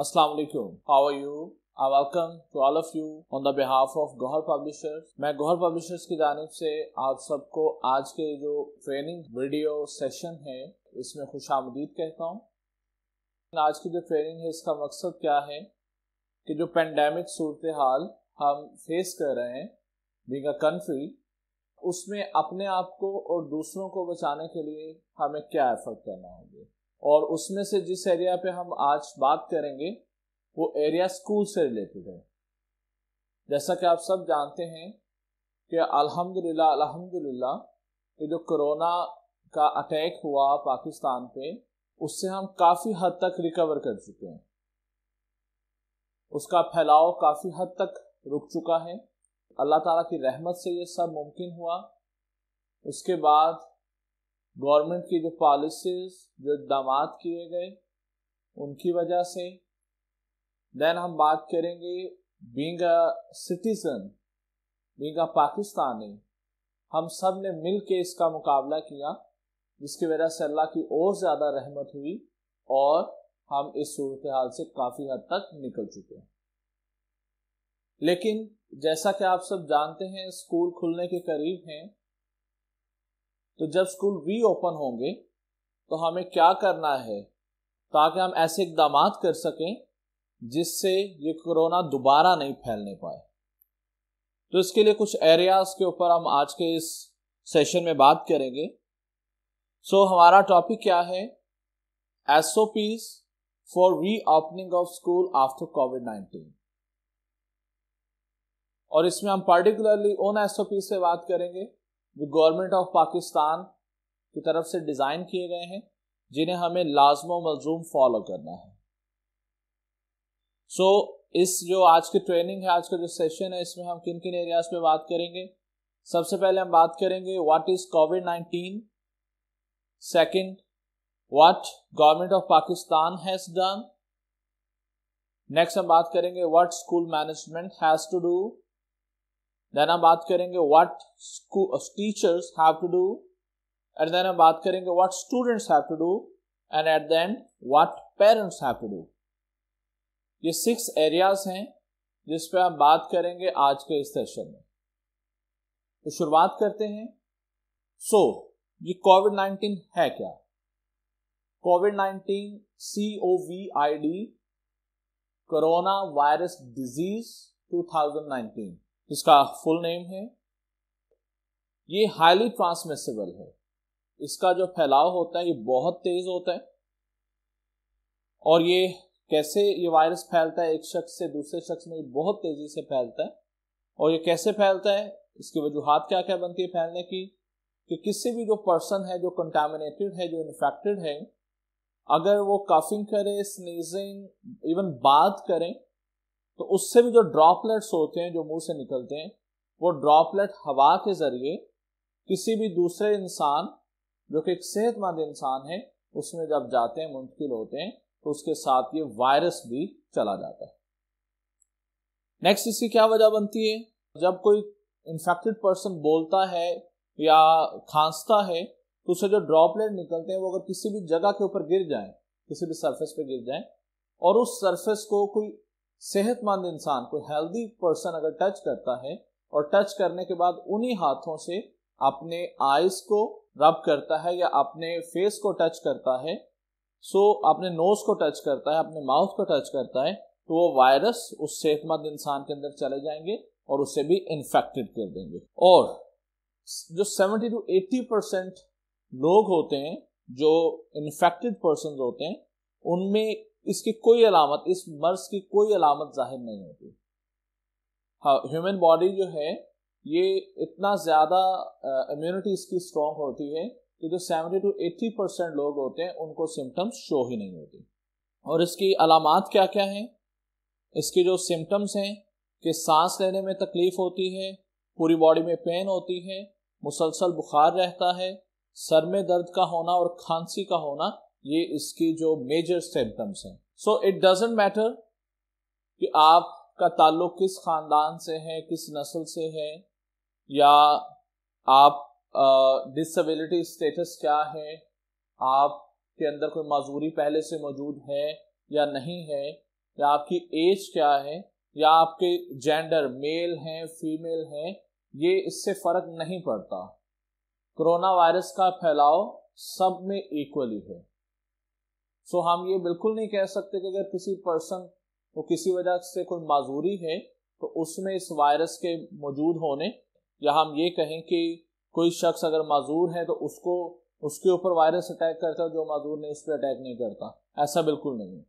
अस्सलाम वालेकुम how are you I welcome to all of you on the behalf of Gohar publishers मैं Gohar publishers की जानब से आप सबको आज के जो ट्रेनिंग वीडियो सेशन है इसमें खुश आमदीद कहता हूँ आज की जो ट्रेनिंग है इसका मकसद क्या है कि जो पेंडेमिक सूरत हाल हम फेस कर रहे हैं बींग अ कंट्री उसमें अपने आप को और दूसरों को बचाने के लिए हमें क्या एफर्ट करना होगा और उसमें से जिस एरिया पे हम आज बात करेंगे वो एरिया स्कूल से रिलेटेड है जैसा कि आप सब जानते हैं कि अल्हम्दुलिल्लाह अल्हम्दुलिल्लाह ये जो कोरोना का अटैक हुआ पाकिस्तान पे उससे हम काफ़ी हद तक रिकवर कर चुके हैं उसका फैलाव काफ़ी हद तक रुक चुका है अल्लाह ताला की रहमत से ये सब मुमकिन हुआ उसके बाद गवर्नमेंट की जो पॉलिसीज जो इकदाम किए गए उनकी वजह से देन हम बात करेंगे being a citizen being a Pakistani हम सब ने मिल के इसका मुकाबला किया जिसकी वजह से अल्लाह की और ज़्यादा रहमत हुई और हम इस सूरत हाल से काफ़ी हद तक निकल चुके हैं लेकिन जैसा कि आप सब जानते हैं स्कूल खुलने के करीब हैं तो जब स्कूल री ओपन होंगे तो हमें क्या करना है ताकि हम ऐसे इकदाम कर सकें जिससे ये कोरोना दोबारा नहीं फैलने पाए तो इसके लिए कुछ एरियाज के ऊपर हम आज के इस सेशन में बात करेंगे सो so, हमारा टॉपिक क्या है S O Ps for reopening of school after COVID nineteen और इसमें हम पर्टिकुलरली उन एस ओ पी से बात करेंगे जो गवर्नमेंट ऑफ पाकिस्तान की तरफ से डिज़ाइन किए गए हैं जिन्हें हमें लाजमो मलजूम फॉलो करना है सो so, इस जो आज की ट्रेनिंग है आज का जो सेशन है इसमें हम किन किन एरियाज पे बात करेंगे सबसे पहले हम बात करेंगे what is COVID nineteen second what government of Pakistan has done next हम बात करेंगे what school management has to do then हम बात करेंगे what teachers have to do and then हम बात करेंगे what students have to do and at the end what parents have to do ये सिक्स एरियाज हैं जिस पे हम बात करेंगे आज के इस सेशन में तो शुरुआत करते हैं सो so, ये कोविड नाइन्टीन है क्या COVID nineteen C O V I D corona virus disease 2019 इसका फुल नेम है ये हाईली ट्रांसमिसिबल है इसका जो फैलाव होता है ये बहुत तेज होता है और ये कैसे ये वायरस फैलता है एक शख्स से दूसरे शख्स में बहुत तेजी से फैलता है और ये कैसे फैलता है इसकी वजूहत क्या क्या बनती है फैलने की कि किसी भी जो पर्सन है जो कंटामिनेटेड है जो इन्फेक्टेड है अगर वो कफिंग करे स्नीजिंग इवन बात करें तो उससे भी जो ड्रॉपलेट्स होते हैं जो मुंह से निकलते हैं वो ड्रॉपलेट हवा के जरिए किसी भी दूसरे इंसान जो कि एक सेहतमंद इंसान है उसमें जब जाते हैं मुंतकिल होते हैं तो उसके साथ ये वायरस भी चला जाता है नेक्स्ट इसकी क्या वजह बनती है जब कोई इन्फेक्टेड पर्सन बोलता है या खांसता है तो उससे जो ड्रॉपलेट निकलते हैं वो अगर किसी भी जगह के ऊपर गिर जाए किसी भी सरफेस पे गिर जाए और उस सरफेस को कोई सेहतमंद इंसान कोई हेल्दी पर्सन अगर टच करता है और टच करने के बाद उन्हीं हाथों से अपने आईज को रब करता है या अपने फेस को टच करता है सो अपने नोज को टच करता है अपने माउथ को टच करता है तो वो वायरस उस सेहतमंद इंसान के अंदर चले जाएंगे और उसे भी इन्फेक्टेड कर देंगे और जो 70 टू 80 परसेंट लोग होते हैं जो इन्फेक्टेड पर्सन होते हैं उनमें इसकी कोई अलामत इस मर्ज की कोई अलामत जाहिर नहीं होती हाँ ह्यूमन बॉडी जो है ये इतना ज़्यादा इम्यूनिटी इसकी स्ट्रॉन्ग होती है कि जो सेवेंटी टू एट्टी परसेंट लोग होते हैं उनको सिम्टम्स शो ही नहीं होती और इसकी अलामत क्या क्या हैं इसके जो सिम्टम्स हैं कि सांस लेने में तकलीफ़ होती है पूरी बॉडी में पेन होती है मुसलसल बुखार रहता है सर में दर्द का होना और खांसी का होना ये इसके जो मेजर सिम्टम्स हैं सो इट डजेंट मैटर कि आपका ताल्लुक किस ख़ानदान से है किस नस्ल से है या आप डिसबिलिटी uh, स्टेटस क्या है आप के अंदर कोई मजदूरी पहले से मौजूद है या नहीं है या आपकी एज क्या है या आपके जेंडर मेल हैं फीमेल हैं ये इससे फ़र्क नहीं पड़ता कोरोना वायरस का फैलाव सब में इक्वली है सो so, हम ये बिल्कुल नहीं कह सकते कि अगर किसी पर्सन को किसी वजह से कोई माजूरी है तो उसमें इस वायरस के मौजूद होने या हम ये कहें कि कोई शख्स अगर माजूर है तो उसको उसके ऊपर वायरस अटैक करता है जो माजूर नहीं उस पर अटैक नहीं करता ऐसा बिल्कुल नहीं है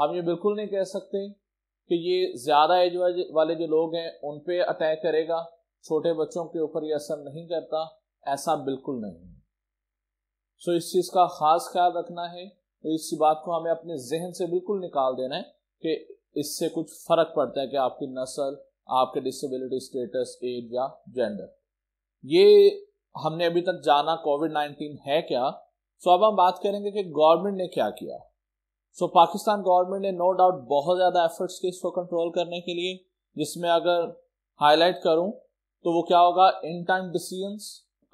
हम ये बिल्कुल नहीं कह सकते कि ये ज़्यादा एज वाले जो लोग हैं उन पर अटैक करेगा छोटे बच्चों के ऊपर ये असर नहीं करता ऐसा बिल्कुल नहीं है सो so, इस चीज़ का ख़ास ख्याल रखना है तो इस बात को हमें अपने जहन से बिल्कुल निकाल देना है कि इससे कुछ फ़र्क पड़ता है कि आपकी नस्ल आपके डिसेबिलिटी स्टेटस एज या जेंडर ये हमने अभी तक जाना कोविड नाइन्टीन है क्या सो अब हम बात करेंगे कि गवर्नमेंट ने क्या किया सो so, पाकिस्तान गवर्नमेंट ने नो डाउट बहुत ज़्यादा एफर्ट्स किए इसको कंट्रोल करने के लिए जिसमें अगर हाईलाइट करूं तो वो क्या होगा in time decision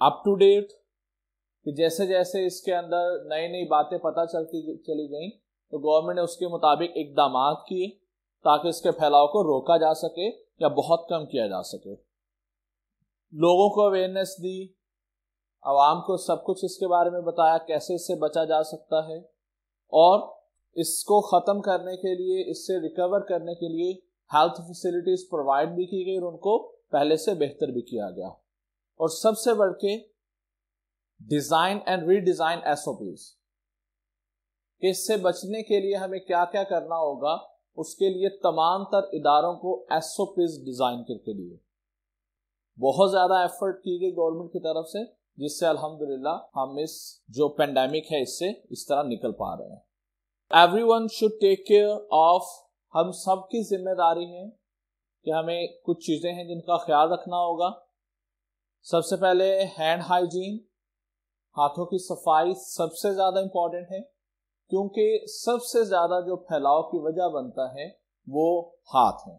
up to date कि जैसे जैसे इसके अंदर नई नई बातें पता चलती चली गई तो गवर्नमेंट ने उसके मुताबिक इकदाम किए ताकि इसके फैलाव को रोका जा सके या बहुत कम किया जा सके लोगों को अवेयरनेस दी आवाम को सब कुछ इसके बारे में बताया कैसे इससे बचा जा सकता है और इसको ख़त्म करने के लिए इससे रिकवर करने के लिए हेल्थ फैसिलिटीज़ प्रोवाइड भी की गई और उनको पहले से बेहतर भी किया गया और सबसे बढ़ के डिजाइन एंड रीडिजाइन एसओपीज इससे बचने के लिए हमें क्या क्या करना होगा उसके लिए तमाम तर इदारों को एसओपीज डिजाइन करके दिए बहुत ज्यादा एफर्ट की गई गवर्नमेंट की तरफ से जिससे अल्हम्दुलिल्लाह हम इस जो पेंडेमिक है इससे इस तरह निकल पा रहे हैं every one should take care of हम सब की जिम्मेदारी है कि हमें कुछ चीज़ें हैं जिनका ख्याल रखना होगा सबसे पहले हैंड हाइजीन हाथों की सफाई सबसे ज़्यादा इंपॉर्टेंट है क्योंकि सबसे ज़्यादा जो फैलाव की वजह बनता है वो हाथ है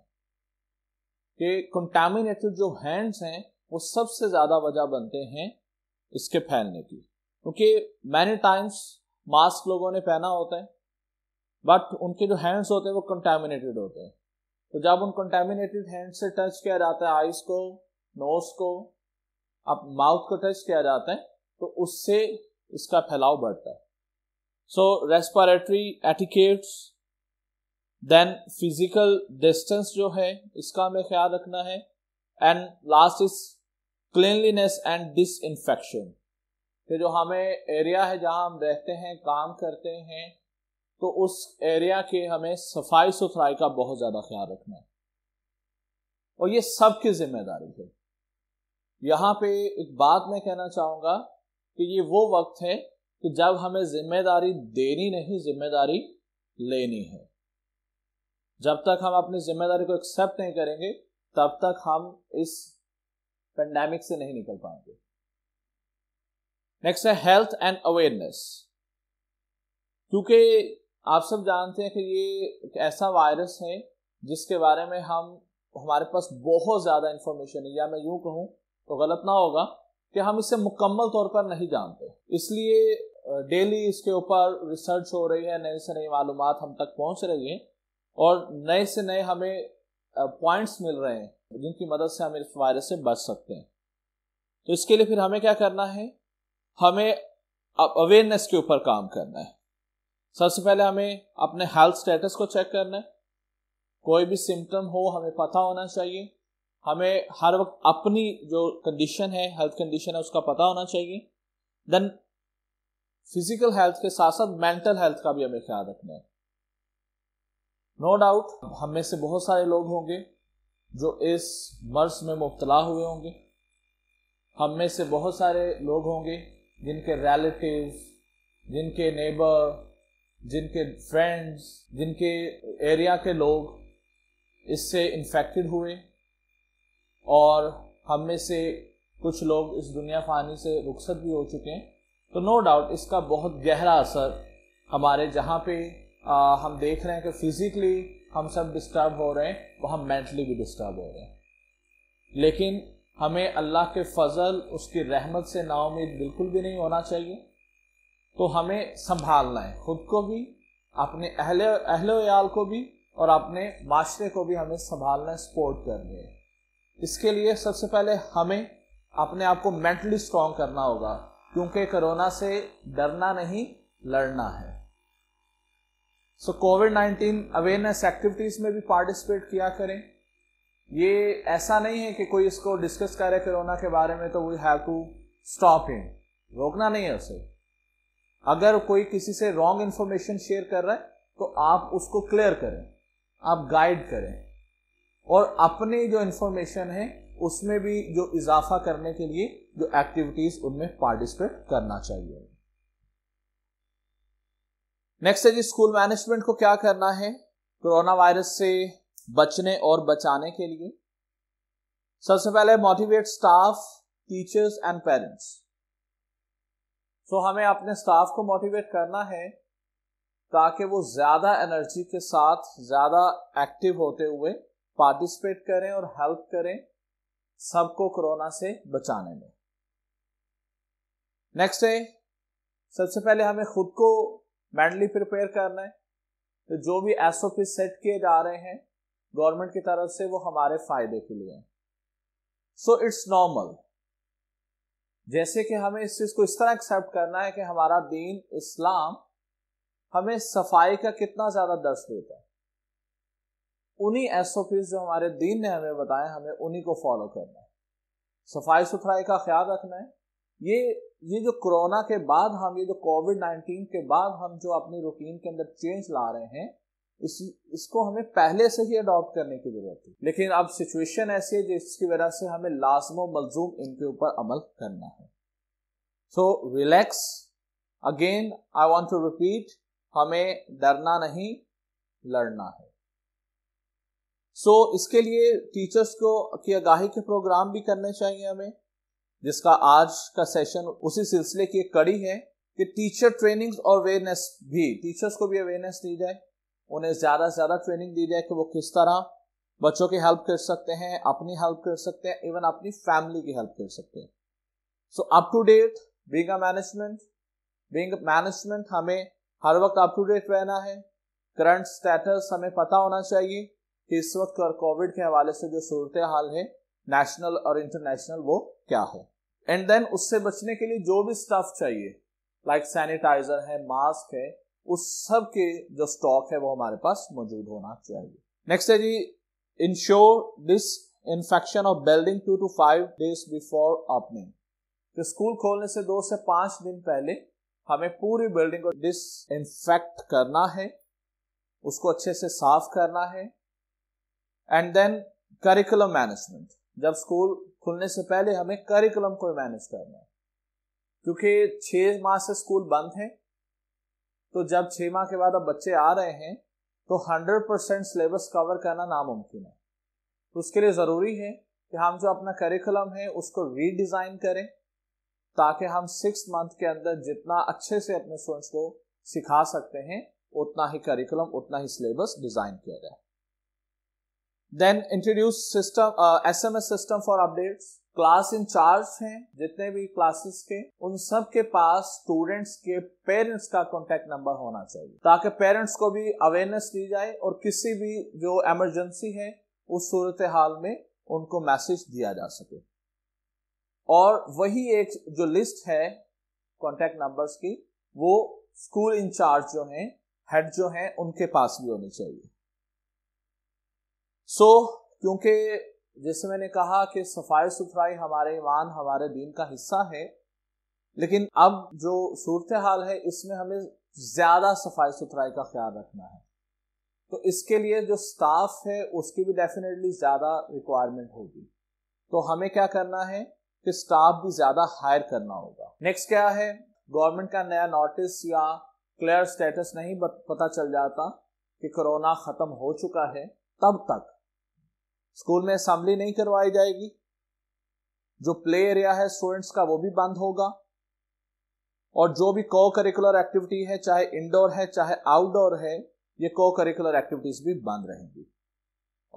कि कंटामिनेटेड जो हैंड्स हैं वो सबसे ज़्यादा वजह बनते हैं इसके फैलने की क्योंकि मैनी टाइम्स मास्क लोगों ने पहना होता है बट उनके जो हैंड्स होते हैं वो कंटेमिनेटेड होते हैं तो जब उन कंटेमिनेटेड हैंड से टच किया जाता है आइज को नोज को अब माउथ को टच किया जाता है तो उससे इसका फैलाव बढ़ता है so respiratory etiquettes then physical distance जो है इसका हमें ख्याल रखना है and last is cleanliness and disinfection कि जो हमें एरिया है जहां हम रहते हैं काम करते हैं तो उस एरिया के हमें सफाई सुथराई का बहुत ज़्यादा ख्याल रखना है और ये सबकी जिम्मेदारी है यहां पे एक बात मैं कहना चाहूंगा कि ये वो वक्त है कि जब हमें जिम्मेदारी देनी नहीं जिम्मेदारी लेनी है जब तक हम अपनी जिम्मेदारी को एक्सेप्ट नहीं करेंगे तब तक हम इस पेंडेमिक से नहीं निकल पाएंगे नेक्स्ट है हेल्थ एंड अवेयरनेस क्योंकि आप सब जानते हैं कि ये एक ऐसा वायरस है जिसके बारे में हम हमारे पास बहुत ज़्यादा इंफॉर्मेशन है या मैं यूं कहूं तो गलत ना होगा कि हम इसे मुकम्मल तौर पर नहीं जानते इसलिए डेली इसके ऊपर रिसर्च हो रही है नई से नई मालूम हम तक पहुंच रही हैं और नए से नए हमें पॉइंट्स मिल रहे हैं जिनकी मदद से हम इस वायरस से बच सकते हैं तो इसके लिए फिर हमें क्या करना है हमें अवेयरनेस के ऊपर काम करना है सबसे पहले हमें अपने हेल्थ स्टेटस को चेक करना है कोई भी सिम्टम हो हमें पता होना चाहिए हमें हर वक्त अपनी जो कंडीशन है हेल्थ कंडीशन है उसका पता होना चाहिए देन फिजिकल हेल्थ के साथ साथ मेंटल हेल्थ का भी हमें ख्याल रखना है नो डाउट हम में से बहुत सारे लोग होंगे जो इस मर्ज में मुबतला हुए होंगे हम में से बहुत सारे लोग होंगे जिनके रिलेटिव जिनके नेबर जिनके फ्रेंड्स जिनके एरिया के लोग इससे इन्फेक्टेड हुए और हम में से कुछ लोग इस दुनिया फानी से रुखसत भी हो चुके हैं तो नो डाउट इसका बहुत गहरा असर हमारे जहाँ पे आ, हम देख रहे हैं कि फिजिकली हम सब डिस्टर्ब हो रहे हैं वहाँ मेंटली भी डिस्टर्ब हो रहे हैं लेकिन हमें अल्लाह के फजल उसकी रहमत से नाउमीद बिल्कुल भी नहीं होना चाहिए तो हमें संभालना है खुद को भी अपने अहले अहले याल को भी और अपने माशरे को भी हमें संभालना है सपोर्ट करनी है इसके लिए सबसे पहले हमें अपने आप को मेंटली स्ट्रांग करना होगा क्योंकि कोरोना से डरना नहीं लड़ना है so COVID nineteen awareness activities में भी पार्टिसिपेट किया करें ये ऐसा नहीं है कि कोई इसको डिस्कस करे कोरोना के बारे में तो we have to stop him रोकना नहीं है उसे अगर कोई किसी से रॉन्ग इन्फॉर्मेशन शेयर कर रहा है तो आप उसको क्लियर करें आप गाइड करें और अपने जो इंफॉर्मेशन है उसमें भी जो इजाफा करने के लिए जो एक्टिविटीज उनमें पार्टिसिपेट करना चाहिए नेक्स्ट है जी स्कूल मैनेजमेंट को क्या करना है कोरोना वायरस से बचने और बचाने के लिए सबसे पहले motivate staff teachers and parents so हमें अपने स्टाफ को मोटिवेट करना है ताकि वो ज़्यादा एनर्जी के साथ ज़्यादा एक्टिव होते हुए पार्टिसिपेट करें और हेल्प करें सबको कोरोना से बचाने में नेक्स्ट है सबसे पहले हमें खुद को मेंटली प्रिपेयर करना है तो जो भी एस सेट किए जा रहे हैं गवर्नमेंट की तरफ से वो हमारे फायदे के लिए सो इट्स नॉर्मल जैसे कि हमें इस चीज को इस तरह एक्सेप्ट करना है कि हमारा दीन इस्लाम हमें सफाई का कितना ज्यादा दर्श देता है उन्हीं एस जो हमारे दीन ने हमें बताए हमें उन्हीं को फॉलो करना है सफाई सुथराई का ख्याल रखना है ये ये जो कोरोना के बाद हम ये जो कोविड नाइन्टीन के बाद हम जो अपनी रूटीन के अंदर चेंज ला रहे हैं इस इसको हमें पहले से ही अडॉप्ट करने की जरूरत है लेकिन अब सिचुएशन ऐसी है जिसकी वजह से हमें लाजमो मलजूम इनके ऊपर अमल करना है so relax again I want to repeat हमें डरना नहीं लड़ना है सो so, इसके लिए टीचर्स को की आगाही के प्रोग्राम भी करने चाहिए हमें जिसका आज का सेशन उसी सिलसिले की एक कड़ी है कि टीचर ट्रेनिंग और अवेयरनेस भी टीचर्स को भी अवेयरनेस दी जाए उन्हें ज़्यादा से ज़्यादा ट्रेनिंग दी जाए कि वो किस तरह बच्चों की हेल्प कर सकते हैं अपनी हेल्प कर सकते हैं इवन अपनी फैमिली की हेल्प कर सकते हैं so up to date being management being management हमें हर वक्त अप टू डेट रहना है करंट स्टेटस हमें पता होना चाहिए कि इस वक्त कोविड के हवाले से जो सूरत हाल है नेशनल और इंटरनेशनल वो क्या है एंड देन उससे बचने के लिए जो भी स्टफ चाहिए लाइक सैनिटाइजर है मास्क है उस सब के जो स्टॉक है वो हमारे पास मौजूद होना चाहिए नेक्स्ट है जी ensure disinfection of building two to five days before opening तो स्कूल खोलने से दो से पांच दिन पहले हमें पूरी बिल्डिंग को डिस इन्फेक्ट करना है उसको अच्छे से साफ करना है एंड देन करिकुलम मैनेजमेंट जब स्कूल खुलने से पहले हमें करिकुलम को मैनेज करना है क्योंकि छह माह से स्कूल बंद है तो जब छह माह के बाद अब बच्चे आ रहे हैं तो हंड्रेड परसेंट सिलेबस कवर करना नामुमकिन है तो उसके लिए ज़रूरी है कि हम जो अपना करिकुलम है उसको रीडिज़ाइन करें ताकि हम सिक्स मंथ के अंदर जितना अच्छे से अपने स्टूडेंट्स को सिखा सकते हैं उतना ही करिकुलम उतना ही सिलेबस डिज़ाइन किया जाए then introduce system S M S system for update class in charge हैं जितने भी क्लासेस के उन सब के पास स्टूडेंट्स के पेरेंट्स का कॉन्टेक्ट नंबर होना चाहिए ताकि पेरेंट्स को भी अवेयरनेस दी जाए और किसी भी जो एमरजेंसी है उस सूरत हाल में उनको मैसेज दिया जा सके और वही एक जो लिस्ट है कॉन्टेक्ट नंबर्स की वो स्कूल इंचार्ज जो हैं हेड जो हैं उनके पास भी होनी चाहिए सो so, क्योंकि जैसे मैंने कहा कि सफाई सुथराई हमारे ईमान हमारे दीन का हिस्सा है लेकिन अब जो सूरत हाल है इसमें हमें ज़्यादा सफाई सुथराई का ख्याल रखना है तो इसके लिए जो स्टाफ है उसकी भी डेफिनेटली ज़्यादा रिक्वायरमेंट होगी तो हमें क्या करना है कि स्टाफ भी ज़्यादा हायर करना होगा नेक्स्ट क्या है गवर्नमेंट का नया नोटिस या क्लियर स्टेटस नहीं पता चल जाता कि कोरोना ख़त्म हो चुका है तब तक स्कूल में असेंबली नहीं करवाई जाएगी जो प्ले एरिया है स्टूडेंट्स का वो भी बंद होगा और जो भी को करिकुलर एक्टिविटी है चाहे इंडोर है चाहे आउटडोर है ये को करिकुलर एक्टिविटीज भी बंद रहेंगी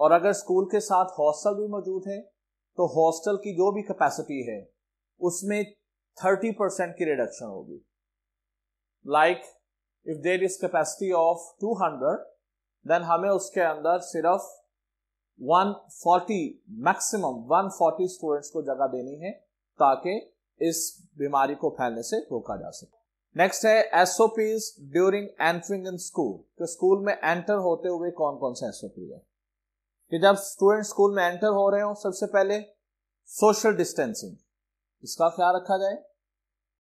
और अगर स्कूल के साथ हॉस्टल भी मौजूद है तो हॉस्टल की जो भी कैपेसिटी है उसमें थर्टी परसेंट की रिडक्शन होगी like if there is capacity of two hundred then हमें उसके अंदर सिर्फ 140 मैक्सिमम 140 स्टूडेंट्स को जगह देनी है ताकि इस बीमारी को फैलने से रोका जा सके नेक्स्ट है SOPs during entering in school तो स्कूल में एंटर होते हुए कौन कौन से एसओपी है कि जब स्टूडेंट स्कूल में एंटर हो रहे हो सबसे पहले सोशल डिस्टेंसिंग इसका ख्याल रखा जाए